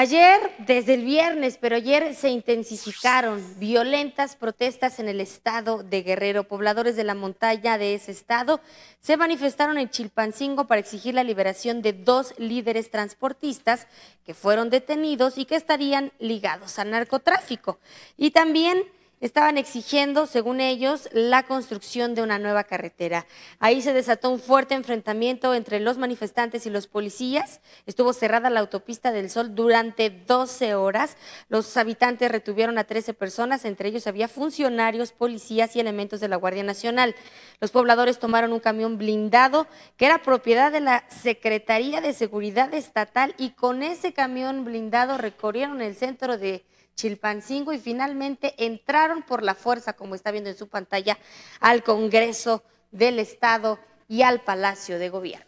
Ayer, desde el viernes, pero ayer se intensificaron violentas protestas en el estado de Guerrero. Pobladores de la montaña de ese estado se manifestaron en Chilpancingo para exigir la liberación de dos líderes transportistas que fueron detenidos y que estarían ligados al narcotráfico. Y también estaban exigiendo, según ellos, la construcción de una nueva carretera. Ahí se desató un fuerte enfrentamiento entre los manifestantes y los policías. Estuvo cerrada la autopista del Sol durante 12 horas. Los habitantes retuvieron a 13 personas, entre ellos había funcionarios, policías y elementos de la Guardia Nacional. Los pobladores tomaron un camión blindado que era propiedad de la Secretaría de Seguridad Estatal y con ese camión blindado recorrieron el centro de Chilpancingo y finalmente entraron por la fuerza, como está viendo en su pantalla, al Congreso del Estado y al Palacio de Gobierno.